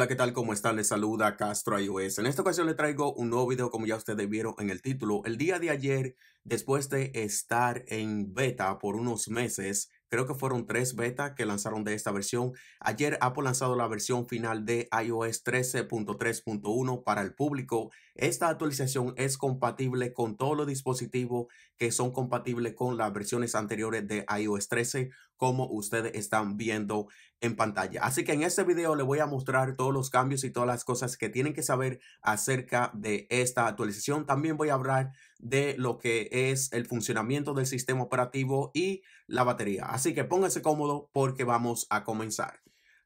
Hola, ¿qué tal? ¿Cómo están? Les saluda Castro iOS. En esta ocasión le traigo un nuevo video como ya ustedes vieron en el título. El día de ayer, después de estar en beta por unos meses, creo que fueron tres betas que lanzaron de esta versión. Ayer Apple lanzado la versión final de iOS 13.3.1 para el público esta actualización es compatible con todos los dispositivos que son compatibles con las versiones anteriores de iOS 13, como ustedes están viendo en pantalla. Así que en este video le voy a mostrar todos los cambios y todas las cosas que tienen que saber acerca de esta actualización. También voy a hablar de lo que es el funcionamiento del sistema operativo y la batería. Así que pónganse cómodo porque vamos a comenzar.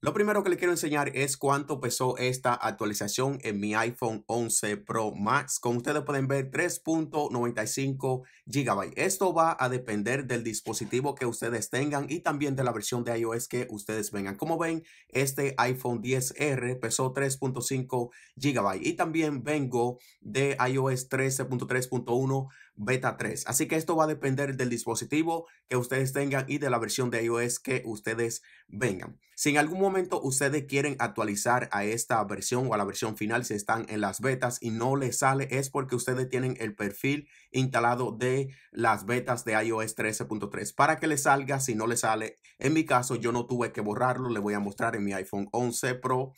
Lo primero que le quiero enseñar es cuánto pesó esta actualización en mi iPhone 11 Pro Max. Como ustedes pueden ver, 3.95 GB. Esto va a depender del dispositivo que ustedes tengan y también de la versión de iOS que ustedes vengan. Como ven, este iPhone 10R pesó 3.5 GB y también vengo de iOS 13.3.1 beta 3. Así que esto va a depender del dispositivo que ustedes tengan y de la versión de iOS que ustedes vengan. Si en algún momento ustedes quieren actualizar a esta versión o a la versión final, si están en las betas y no les sale, es porque ustedes tienen el perfil instalado de las betas de iOS 13.3 para que les salga. Si no les sale, en mi caso, yo no tuve que borrarlo. Le voy a mostrar en mi iPhone 11 Pro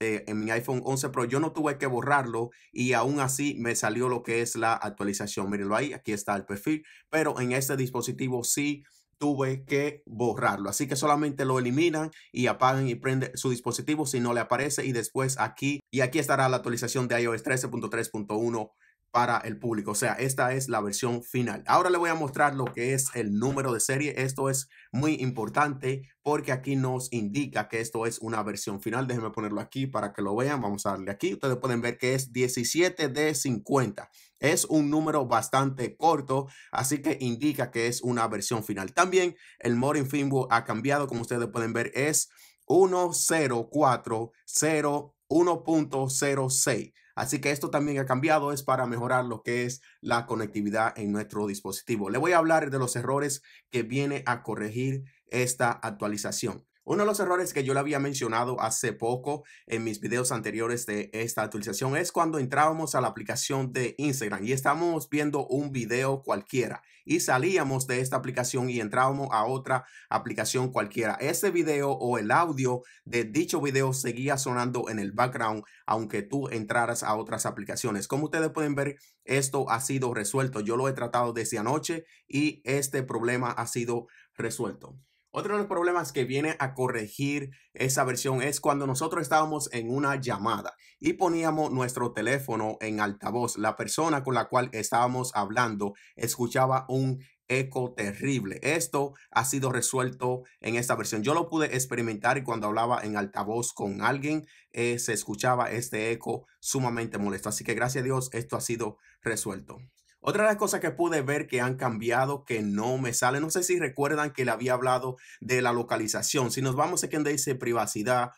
eh, en mi iPhone 11 Pro, yo no tuve que borrarlo y aún así me salió lo que es la actualización. Mírenlo ahí, aquí está el perfil, pero en este dispositivo sí tuve que borrarlo. Así que solamente lo eliminan y apagan y prenden su dispositivo si no le aparece y después aquí y aquí estará la actualización de iOS 13.3.1 para el público. O sea, esta es la versión final. Ahora le voy a mostrar lo que es el número de serie. Esto es muy importante porque aquí nos indica que esto es una versión final. Déjenme ponerlo aquí para que lo vean. Vamos a darle aquí. Ustedes pueden ver que es 17 de 50. Es un número bastante corto, así que indica que es una versión final. También el morning Finbo ha cambiado, como ustedes pueden ver, es 10401.06. Así que esto también ha cambiado, es para mejorar lo que es la conectividad en nuestro dispositivo. Le voy a hablar de los errores que viene a corregir esta actualización. Uno de los errores que yo le había mencionado hace poco en mis videos anteriores de esta actualización es cuando entrábamos a la aplicación de Instagram y estábamos viendo un video cualquiera y salíamos de esta aplicación y entrábamos a otra aplicación cualquiera. Ese video o el audio de dicho video seguía sonando en el background aunque tú entraras a otras aplicaciones. Como ustedes pueden ver, esto ha sido resuelto. Yo lo he tratado desde anoche y este problema ha sido resuelto. Otro de los problemas que viene a corregir esa versión es cuando nosotros estábamos en una llamada y poníamos nuestro teléfono en altavoz. La persona con la cual estábamos hablando escuchaba un eco terrible. Esto ha sido resuelto en esta versión. Yo lo pude experimentar y cuando hablaba en altavoz con alguien eh, se escuchaba este eco sumamente molesto. Así que gracias a Dios esto ha sido resuelto. Otra de las cosas que pude ver que han cambiado, que no me sale, no sé si recuerdan que le había hablado de la localización. Si nos vamos a quien dice privacidad,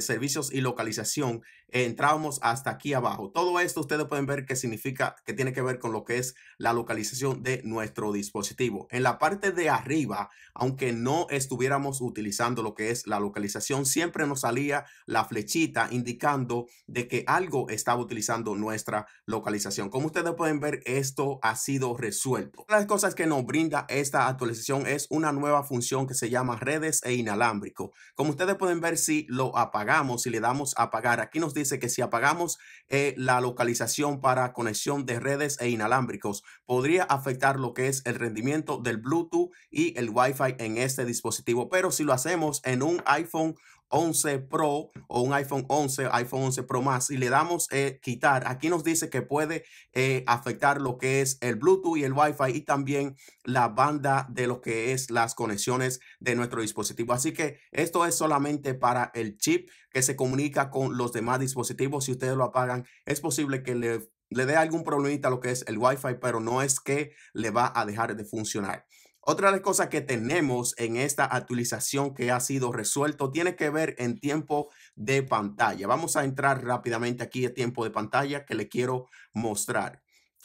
servicios y localización, entramos hasta aquí abajo. Todo esto ustedes pueden ver que significa, que tiene que ver con lo que es la localización de nuestro dispositivo. En la parte de arriba, aunque no estuviéramos utilizando lo que es la localización, siempre nos salía la flechita indicando de que algo estaba utilizando nuestra localización. Como ustedes pueden ver, esto ha sido resuelto. Una de las cosas que nos brinda esta actualización es una nueva función que se llama redes e inalámbrico. Como ustedes pueden ver, si lo apagamos, y le damos a apagar, aquí nos dice que si apagamos eh, la localización para conexión de redes e inalámbricos, podría afectar lo que es el rendimiento del Bluetooth y el Wi-Fi en este dispositivo. Pero si lo hacemos en un iPhone 11 Pro o un iPhone 11, iPhone 11 Pro más y le damos eh, quitar, aquí nos dice que puede eh, afectar lo que es el Bluetooth y el Wi-Fi y también la banda de lo que es las conexiones de nuestro dispositivo. Así que esto es solamente para el chip que se comunica con los demás dispositivos. Si ustedes lo apagan, es posible que le le dé algún problemita a lo que es el Wi-Fi, pero no es que le va a dejar de funcionar. Otra de las cosas que tenemos en esta actualización que ha sido resuelto tiene que ver en tiempo de pantalla. Vamos a entrar rápidamente aquí a tiempo de pantalla que le quiero mostrar.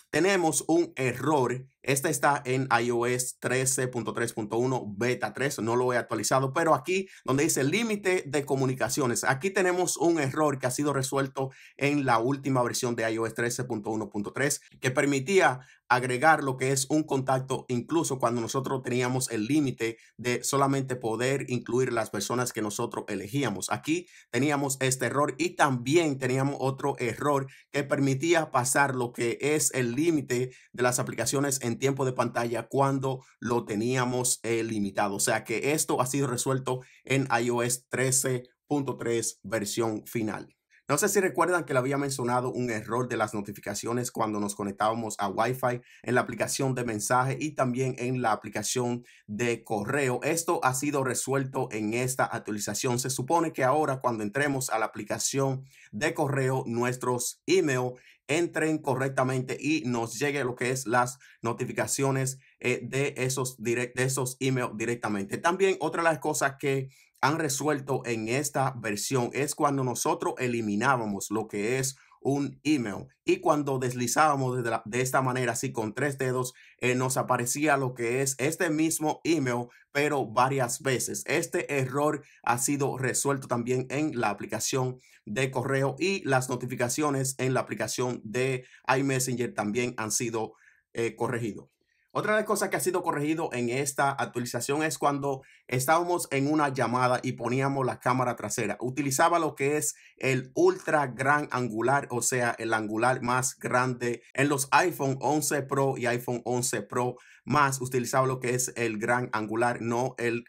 Tenemos un error. Este está en iOS 13.3.1 beta 3. No lo he actualizado, pero aquí donde dice límite de comunicaciones. Aquí tenemos un error que ha sido resuelto en la última versión de iOS 13.1.3 que permitía agregar lo que es un contacto, incluso cuando nosotros teníamos el límite de solamente poder incluir las personas que nosotros elegíamos. Aquí teníamos este error y también teníamos otro error que permitía pasar lo que es el límite de las aplicaciones en tiempo de pantalla cuando lo teníamos eh, limitado. O sea que esto ha sido resuelto en iOS 13.3 versión final. No sé si recuerdan que le había mencionado un error de las notificaciones cuando nos conectábamos a Wi-Fi en la aplicación de mensaje y también en la aplicación de correo. Esto ha sido resuelto en esta actualización. Se supone que ahora cuando entremos a la aplicación de correo, nuestros email entren correctamente y nos llegue lo que es las notificaciones eh, de, esos direct, de esos emails directamente. También otra de las cosas que han resuelto en esta versión es cuando nosotros eliminábamos lo que es un email y cuando deslizábamos de, la, de esta manera así con tres dedos eh, nos aparecía lo que es este mismo email pero varias veces este error ha sido resuelto también en la aplicación de correo y las notificaciones en la aplicación de iMessenger también han sido eh, corregidos otra de las cosas que ha sido corregido en esta actualización es cuando estábamos en una llamada y poníamos la cámara trasera. Utilizaba lo que es el ultra gran angular, o sea, el angular más grande en los iPhone 11 Pro y iPhone 11 Pro más. Utilizaba lo que es el gran angular, no el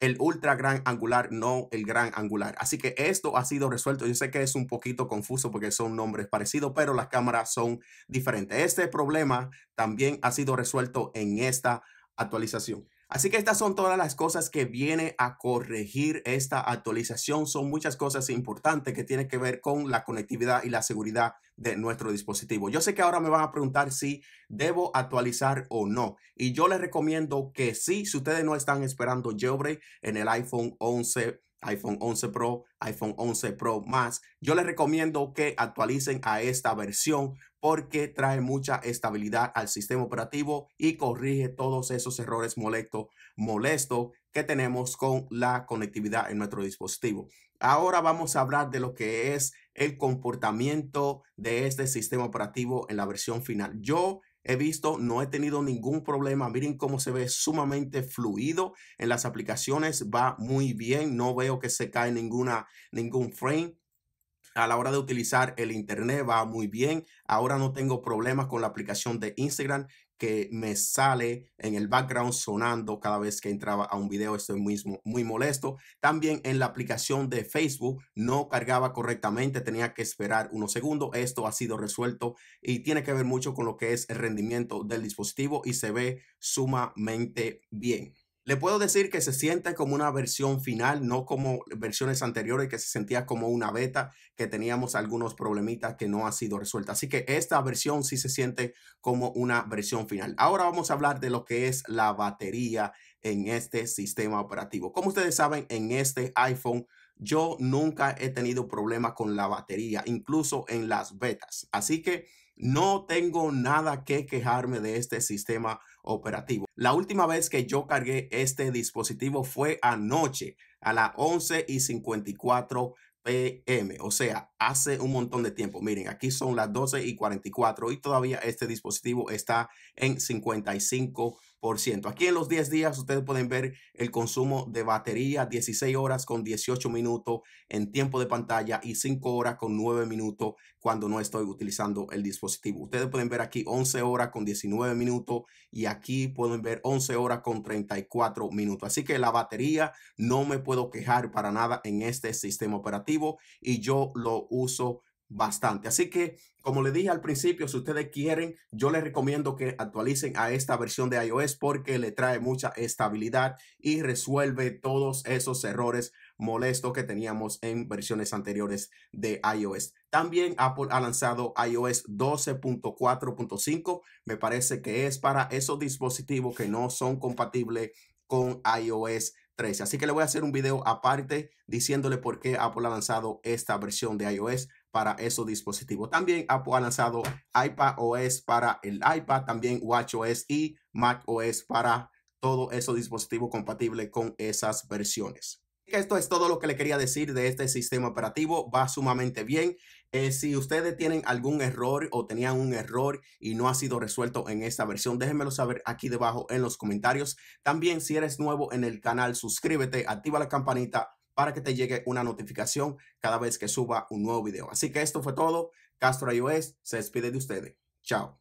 el ultra gran angular, no el gran angular. Así que esto ha sido resuelto. Yo sé que es un poquito confuso porque son nombres parecidos, pero las cámaras son diferentes. Este problema también ha sido resuelto en esta actualización. Así que estas son todas las cosas que viene a corregir esta actualización. Son muchas cosas importantes que tienen que ver con la conectividad y la seguridad de nuestro dispositivo. Yo sé que ahora me van a preguntar si debo actualizar o no. Y yo les recomiendo que sí, si ustedes no están esperando jailbreak en el iPhone 11 iPhone 11 Pro, iPhone 11 Pro más. Yo les recomiendo que actualicen a esta versión porque trae mucha estabilidad al sistema operativo y corrige todos esos errores molestos molesto que tenemos con la conectividad en nuestro dispositivo. Ahora vamos a hablar de lo que es el comportamiento de este sistema operativo en la versión final. Yo He visto, no he tenido ningún problema. Miren cómo se ve sumamente fluido en las aplicaciones. Va muy bien. No veo que se cae ninguna, ningún frame. A la hora de utilizar el internet va muy bien. Ahora no tengo problemas con la aplicación de Instagram que me sale en el background sonando cada vez que entraba a un video. Estoy muy, muy molesto. También en la aplicación de Facebook no cargaba correctamente, tenía que esperar unos segundos. Esto ha sido resuelto y tiene que ver mucho con lo que es el rendimiento del dispositivo y se ve sumamente bien. Le puedo decir que se siente como una versión final, no como versiones anteriores que se sentía como una beta, que teníamos algunos problemitas que no ha sido resuelta. Así que esta versión sí se siente como una versión final. Ahora vamos a hablar de lo que es la batería en este sistema operativo. Como ustedes saben, en este iPhone yo nunca he tenido problemas con la batería, incluso en las betas. Así que no tengo nada que quejarme de este sistema operativo. La última vez que yo cargué este dispositivo fue anoche a las 11 y 54 pm, o sea, hace un montón de tiempo. Miren, aquí son las 12 y 44 y todavía este dispositivo está en 55 Aquí en los 10 días ustedes pueden ver el consumo de batería, 16 horas con 18 minutos en tiempo de pantalla y 5 horas con 9 minutos cuando no estoy utilizando el dispositivo. Ustedes pueden ver aquí 11 horas con 19 minutos y aquí pueden ver 11 horas con 34 minutos. Así que la batería no me puedo quejar para nada en este sistema operativo y yo lo uso bastante. Así que, como le dije al principio, si ustedes quieren, yo les recomiendo que actualicen a esta versión de iOS porque le trae mucha estabilidad y resuelve todos esos errores molestos que teníamos en versiones anteriores de iOS. También Apple ha lanzado iOS 12.4.5. Me parece que es para esos dispositivos que no son compatibles con iOS 13. Así que le voy a hacer un video aparte diciéndole por qué Apple ha lanzado esta versión de iOS para esos dispositivos. También Apple ha lanzado iPad OS para el iPad, también WatchOS y macOS para todo esos dispositivos compatibles con esas versiones. Esto es todo lo que le quería decir de este sistema operativo. Va sumamente bien. Eh, si ustedes tienen algún error o tenían un error y no ha sido resuelto en esta versión, déjenmelo saber aquí debajo en los comentarios. También si eres nuevo en el canal, suscríbete, activa la campanita para que te llegue una notificación cada vez que suba un nuevo video. Así que esto fue todo. Castro iOS se despide de ustedes. Chao.